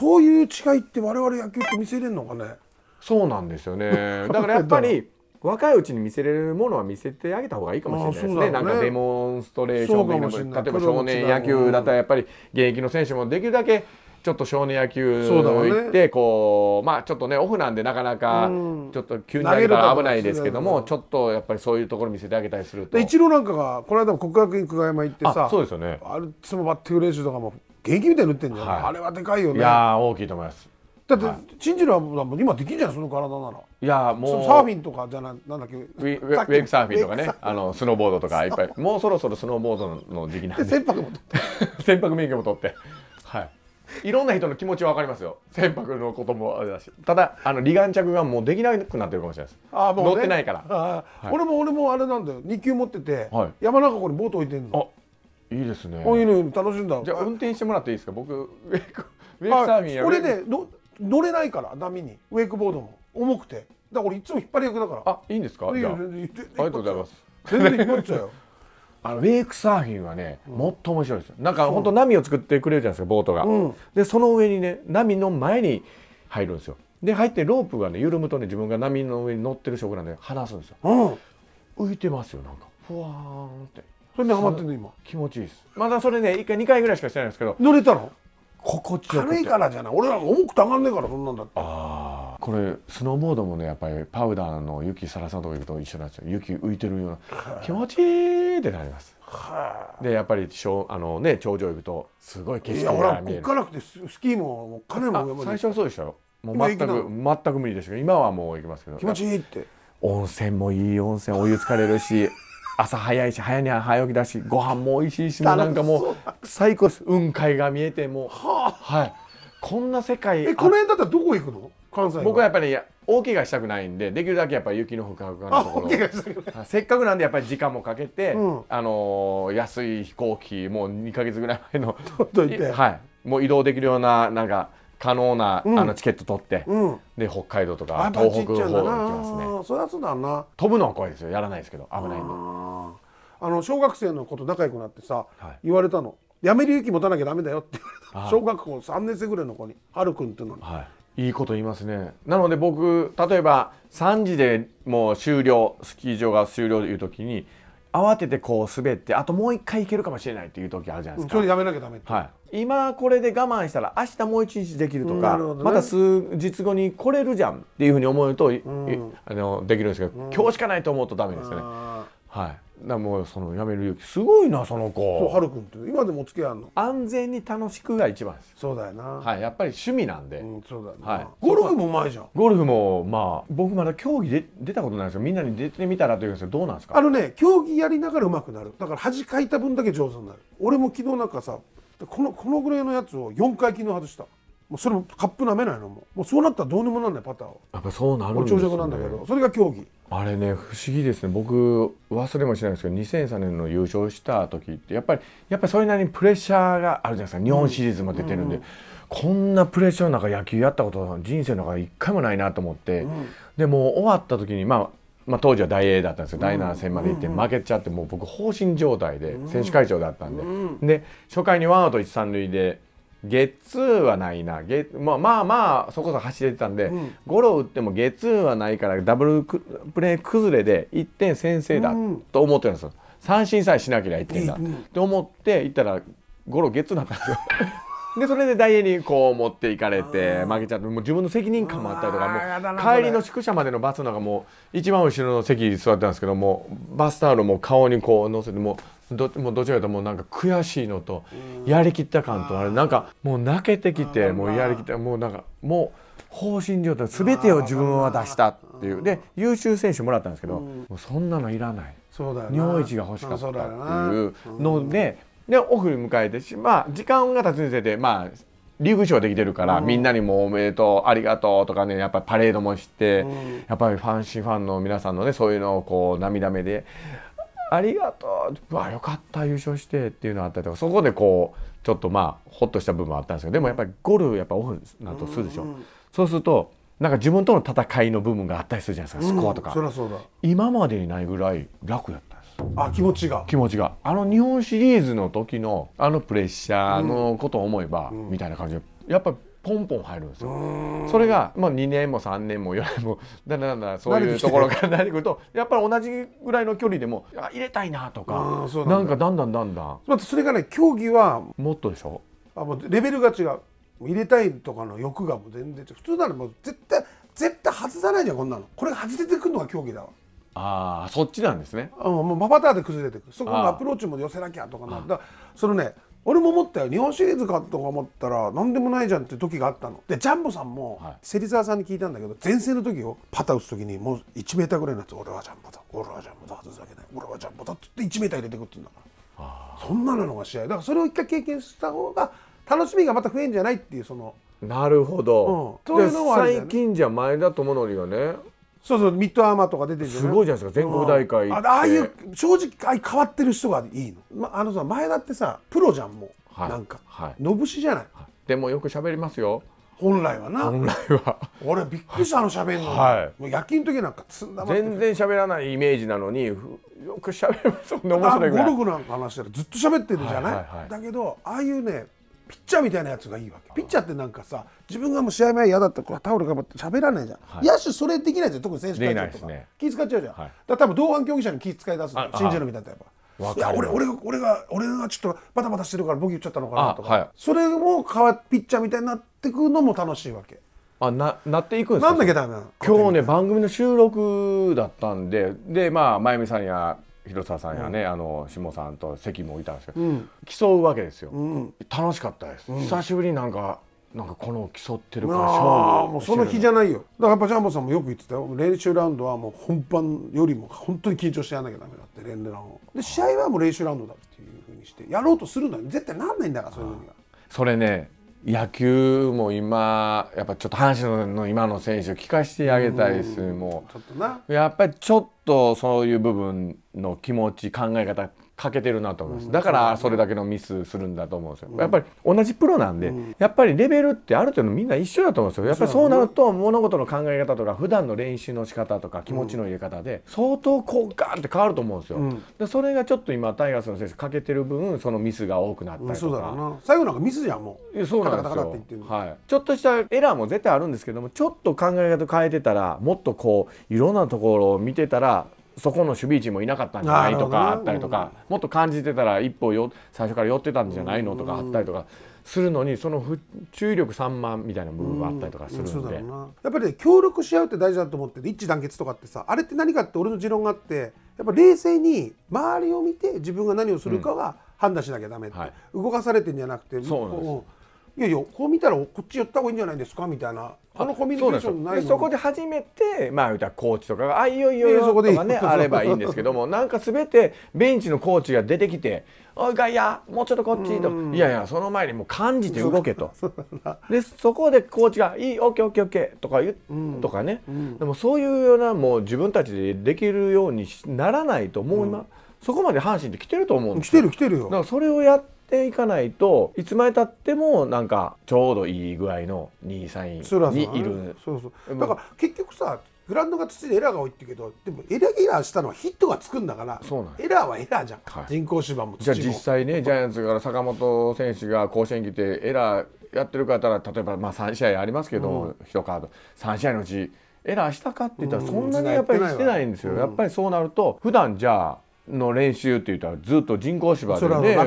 そういう違いって我々野球って見せれるのかねそうなんですよね だからやっぱり若いうちに見せれるものは見せてあげた方がいいかもしれないですね。ねなんかデモンストレーション例えば少年野球だったらやっぱり現役の選手もできるだけちょっと少年野球行って、ね、こうまあちょっとねオフなんでなかなかちょっと急に投げるら危ないですけども、ね、ちょっとやっぱりそういうところ見せてあげたりすると。一郎なんかがこの間も国学院久我山行ってさそうですよねあれつもバッティング練習とかも現役みたいにってんじゃん、はい、あれはでかいよねいや大きいと思いますだって、はい、チンジはもう今できんじゃんその体ならいやもうサーフィンとかじゃななんだっけウェウェイクサーフィンとかね あのスノーボードとかいっぱいもうそろそろスノーボードの時期なんで船舶も取って 船舶免許も取ってはいいろんな人の気持ちは分かりますよ船舶のこともあれだしただあの離岸着がもうできなくなってるかもしれないですあもう、ね、乗ってないから、はい、俺も俺もあれなんだよ2級持ってて、はい、山中湖にボート置いてんのあいいですねおいいね楽しんだじゃあ、運転してもらっていいですか僕ウェイクウェイクサーフィンやる俺ね乗れないから波にウェイクボードも重くてだから俺、いつも引っ張り役だからあいいんですかいありがとうございます全然引っ張っちゃうよ あのウェイクサーフィンはね、うん、もっと面白いですよなんか本当波を作ってくれるじゃないですかボートが、うん、でその上にね波の前に入るんですよで入ってロープがね緩むとね自分が波の上に乗ってる証拠なんで離すんですよ、うん、浮いてますよなんかふわーんってそれにハマってんの今気持ちいいですまだそれね1回2回ぐらいしかしてないんですけど乗れたの心地よく軽いからじゃない俺ら重くたがんねえからそんなんだってああこれスノーボードもねやっぱりパウダーの雪さらさんとか行くと一緒なんですよ雪浮いてるような気持ちいいってなりますでやっぱりしょあの、ね、頂上行くとすごい景色が見えるいやほらこっからくてスキーも金も最初はそうでしたよもう全く全く無理でしたけど今はもう行きますけど気持ちいいって温泉もいい温泉お湯つかれるし朝早いし早には早起きだしご飯も美味しいしもうなんかもう最高です雲海が見えてもう、はあ、はいこんな世界えこの辺だったらどこ行くの関西僕はやっぱり大怪我したくないんでできるだけやっぱり雪のほかふかのところせっかくなんでやっぱり時間もかけて、うん、あのー、安い飛行機もう2か月ぐらい前のはい、もう移動できるようななんか可能な、うん、あのチケット取って、うん、で北海道とか東北の方行きますねそりゃそうだな飛ぶのは怖いですよやらないですけど危ないんであの小学生の子と仲良くなってさ、はい、言われたの「やめる勇気持たなきゃダメだよ」って言われた小学校3年生ぐらいの子に「はるくん」っていうのに、はい、いいこと言いますねなので僕例えば3時でもう終了スキー場が終了という時に「慌ててこう滑ってあともう一回いけるかもしれないっていう時あるじゃないですか、それやめなきゃダメって、はい、今これで我慢したら明日もう一日できるとか、うんね、また数日後に来れるじゃんっていうふうに思うと、うん、あのできるんですけど、うん、今日しかないと思うとダメですよね。はいだもうその辞める勇気すごいなその子そうはるくんって今でもお付き合いあんの安全に楽しくが一番ですそうだよなはいやっぱり趣味なんで、うん、そうだよはい、ゴルフもうまいじゃんゴルフもまあ僕まだ競技で出たことないですよみんなに出てみたらというんですけどどうなんですかあのね競技やりながらうまくなるだから恥かいた分だけ上手になる俺も昨日なんかさこのこのぐらいのやつを4回昨日外したもうそれもカップ舐めないのももうそうなったらどうにもなんないパターンをやっぱそうなるんです、ね、長尺なんだけどそれが競技あれね不思議ですね僕忘れもしないんですけど2003年の優勝した時ってやっぱりやっぱりそれなりにプレッシャーがあるじゃないですか日本シリーズも出てるんで、うんうん、こんなプレッシャーの中野球やったこと人生の中一回もないなと思って、うん、でも終わった時に、まあ、まあ、当時は大英だったんですけど、第7戦まで行って負けちゃってもう僕放心状態で選手会長だったんで、で初回にワンアウト一三塁で月ッはないなまあまあまあそこそこ走れてたんで、うん、ゴロ打ってもゲッツーはないからダブルプレー崩れで1点先制だと思ってるんですよ、三振さえしなければ1点だ、とん、思って行ったらゴロゲッツーだったんですよ。でそれでダイエにこう持っていかれて負けちゃってもう自分の責任感もあったりとかもう帰りの宿舎までのバスの中も一番後ろの席座ってたんですけどもバスタオルも顔にこう乗せてもうどもうどちらかともうなんか悔しいのとやりきった感とあれなんかもう泣けてきてもうやりきったもうなんかもう放心状態全てを自分は出したっていうで優秀選手もらったんですけど、もうそんなのいらない。日本一が欲しかったっていうので、でオフ迎えてしまあ時間が経つにつれてまあリーグショーできてるから、うん、みんなにもおめでとうありがとうとかねやっぱりパレードもして、うん、やっぱりファンシーファンの皆さんのねそういうのをこう涙目で「ありがとう」うわ「よかった優勝して」っていうのがあったりとかそこでこうちょっとまあほっとした部分はあったんですけどでもやっぱりゴルフやっぱオフなとするでしょ。うん、そうするとなんか自分との戦いの部分があったりするじゃないですか、スコアとか、今までにないぐらい楽やったあ気持ちが気持ちがあの日本シリーズの時のあのプレッシャーのことを思えば、うん、みたいな感じでやっぱポンポン入るんですよ。それが、まあ、2年も3年も4年も だんだんだんそういうところから慣れてくるとやっぱり同じぐらいの距離でも入れたいなとかなんかだんだんだんだん。またそれがね競技はもっとでしょあもうレベルが違う入れたいとかの欲がもう全然普通ならもう絶対絶対外さないじゃんこんなのこれ外れてくるのが競技だわ。ああそっちなんですね、うん、もうまターで崩れてくるそこのアプローチも寄せなきゃとかなだそのね俺も思ったよ日本シリーズかとか思ったら何でもないじゃんって時があったのでジャンボさんも芹沢さんに聞いたんだけど前線の時をパター打つ時にもう 1m ぐらいのやつ俺はジャンボだ俺はジャンボだ外すわけない俺はジャンボだって言って 1m 入れてくっていうんだからそんなのが試合だからそれを一回経験した方が楽しみがまた増えんじゃないっていうそのなるほど、うん、うね、最近じゃ前田智則がねそうそうミッドアーマーとか出てるすごいじゃないですか全国大会、うああいう正直ああいう変わってる人がいいの、ま、あのさ前だってさプロじゃんもう、はい、なんか、はい、のぶしじゃない、はい、でもよく喋りますよ本来はな本来は俺びっくりしたあの喋るの、はい、もう夜勤の時なんかつんだ全然喋らないイメージなのによく喋るますそんな面白いぐらいゴルフなんか話したらずっと喋ってるじゃないはいはいはい、だけどああいうねピッチャーみたいなやつがいいわけピッチャーってなんかさ自分がもう試合前嫌だったからタオルかぶって喋らないじゃん、はい、野手それできないじゃん特に選手会長とか、ね、気使っちゃうじゃん、はい、だから多分同伴競技者に気使い出す信じるみたいなやっぱいや俺俺が俺が俺がちょっとバタバタしてるから僕言っちゃったのかなとか、はい、それもわピッチャーみたいになってくのも楽しいわけ。あななっていくんですかなんだけど今日ね番組の収録だったんででまあ真弓さんや広沢さんやね、うん、あの下さんと席もいたんですけど、うん、競うわけですよ、うん、楽しかったです、久しぶりになんかなんかこの競ってるから勝負もうその日じゃないよだからやっぱジャンボさんもよく言ってたよ練習ラウンドはもう本番よりも本当に緊張してやらなきゃダメだって連打をで試合はもう練習ラウンドだっていうふうにしてやろうとするのに絶対なんないんだからそういうふうにはそれね野球も今やっぱちょっと阪神の今の選手を聞かせてあげたいですもうやっぱりちょっとそういう部分の気持ち考え方欠けてるなと思います、だからそれだけのミスするんだと思うんですよ、やっぱり同じプロなんで、やっぱりレベルってある程度みんな一緒だと思うんですよやっぱりそうなると物事の考え方とか普段の練習の仕方とか気持ちの入れ方で相当こうガーンって変わると思うんですよ、でそれがちょっと今タイガースの選手欠けてる分そのミスが多くなったりとか、最後なんかミスじゃんもうそうなんですよはい、ちょっとしたエラーも絶対あるんですけどもちょっと考え方変えてたらもっとこういろんなところを見てたらそこの守備陣もいなかったんじゃないとかあったりとか、もっと感じてたら一歩よ最初から寄ってたんじゃないのとかあったりとか。するのにその注意力散漫みたいな部分があったりとかするので、うん、やっぱり、ね、協力し合うって大事だと思って一致団結とかってさあれって何かって俺の持論があってやっぱ冷静に周りを見て自分が何をするかは判断しなきゃダメって、うんはい、動かされてんじゃなくてそういやいやこう見たらこっち寄った方がいいんじゃないですかみたいなこのコミュニケーションないそこで初めてまあコーチとかが「あいいよいいよ」とかねあればいいんですけどもなんか全てベンチのコーチが出てきて「おいイアもうちょっとこっち」と「いやいやその前にもう感じて動けと」でそこでコーチが「いいオッケーオッケーオッケー」とか言うとかねでもそういうようなもう自分たちでできるようにならないともう今そこまで阪神って来てると思うんですよ。来てる来てるよ。だからそれをやってていかないといつまでたってもなんかちょうどいい具合の2位3位にいるそうそうだから結局さグランドが土でエラーが多いって言うけどでもエラーエラーしたのはヒットがつくんだからエラーはエラーじゃん、はい、人工芝もじゃあ実際ねジャイアンツから坂本選手が甲子園来てエラーやってるから例えばまあ3試合ありますけど、うん、1カード3試合のうちエラーしたかって言ったらそんなにやっぱりしてないんですよ、うん、やっぱりそうなると普段じゃあの練習って言ったらずっと人工芝で、ね、や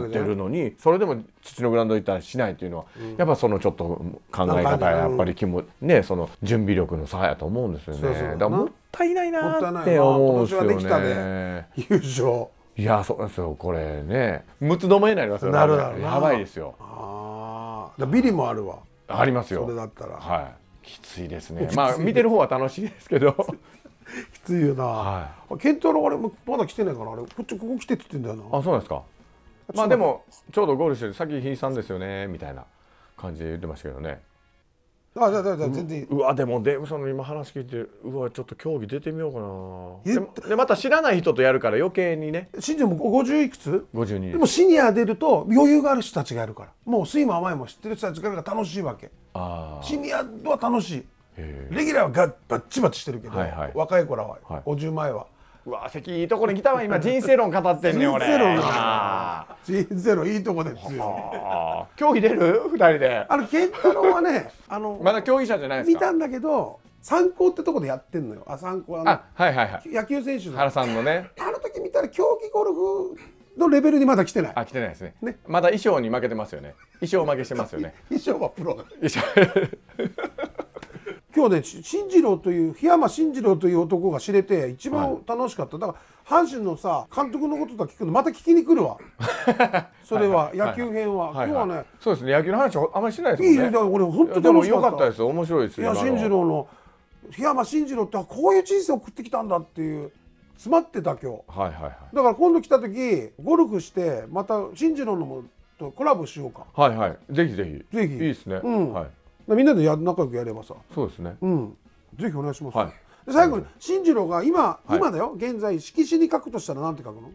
ってるのにそれでも土のグラウンド行ったらしないっていうのは、うん、やっぱそのちょっと考え方やっぱり気も、ねその準備力の差やと思うんですよねそうそうだからもったいないなって思うんですよね、まあ、ね優勝いやそうですよこれね六つどもえになりますよなるなるやばいですよああビリもあるわありますよそれだったらはいきついですねまあ見てる方は楽しいですけどついよな、はい、検討のあれまだ来てないからあれこっちここ来てって言ってんだよなあそうなんですかまあでもちょうどゴールしてるきひいさんですよねみたいな感じで言ってましたけどねあじゃじゃあ全然うわでもデーブさんの今話聞いてうわちょっと競技出てみようかなでまた知らない人とやるから余計にね新庄も50いくつ ?52 でもシニア出ると余裕がある人たちがやるからもう酸いも甘いも知ってる人たちが楽しいわけシニアは楽しいレギュラーはがバッチバチしてるけど、はいはい、若い子らは、はい、50前は。うわ関いいとこに来たわ今人生論語ってんね俺人生論人生論いいとこですよ競技出る2人であの健太郎はね あのまだ競技者じゃないです見たんだけど参考ってとこでやってんのよあ参考あのあ、はいはいはい、野球選手の原さんのねあの時見たら競技ゴルフのレベルにまだ来てないあ来てないですねねまだ衣装に負けてますよね衣装負けしてますよね 衣装はプロ衣装今日ね新次郎という檜山新次郎という男が知れて一番楽しかった、はい、だから阪神のさ監督のこととか聞くのまた聞きに来るわ それは野球編は、今日はねそうですね野球の話あんまりしないですもんねいいよか俺本当楽しかったです面白いですよいや新次郎の檜山新次郎ってこういう人生送ってきたんだっていう詰まってた今日、はいはいはい、だから今度来た時ゴルフしてまた新次郎のもとコラボしようかはいはいぜひぜひぜひいいですねうん、はいみんなでや仲良くやればさそうですね、うん、ぜひお願いします、はい、最後に進次郎が今、はい、今だよ現在色紙に書くとしたら何て書くの